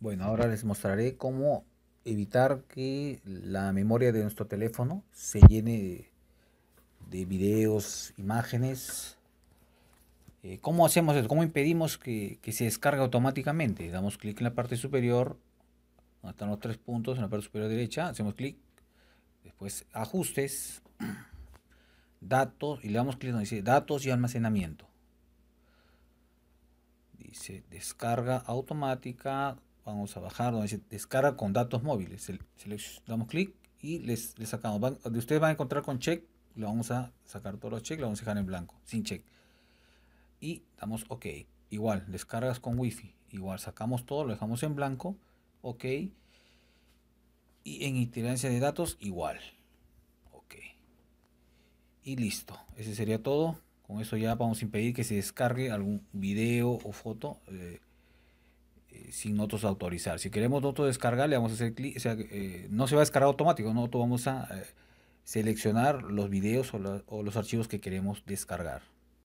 Bueno, ahora les mostraré cómo evitar que la memoria de nuestro teléfono se llene de videos, imágenes. Eh, ¿Cómo hacemos esto? ¿Cómo impedimos que, se descargue automáticamente? Damos clic en la parte superior, donde están los tres puntos, en la parte superior derecha, hacemos clic, después ajustes, datos, y le damos clic donde dice datos y almacenamiento. Dice descarga automática vamos a bajar donde dice descarga con datos móviles. damos clic y les, sacamos. ustedes van a encontrar con check, le vamos a sacar todos los checks, lo vamos a dejar en blanco, sin check. Y damos OK. Igual, descargas con wifi. Igual, sacamos todo, lo dejamos en blanco. OK. Y en itinerancia de datos, igual. OK. Y listo. Ese sería todo. Con eso ya vamos a impedir que se descargue algún video o foto. Eh, sin nosotros autorizar. Si queremos nosotros descargar, le vamos a hacer clic, o sea, eh, no se va a descargar automático, nosotros vamos a eh, seleccionar los videos o los archivos que queremos descargar.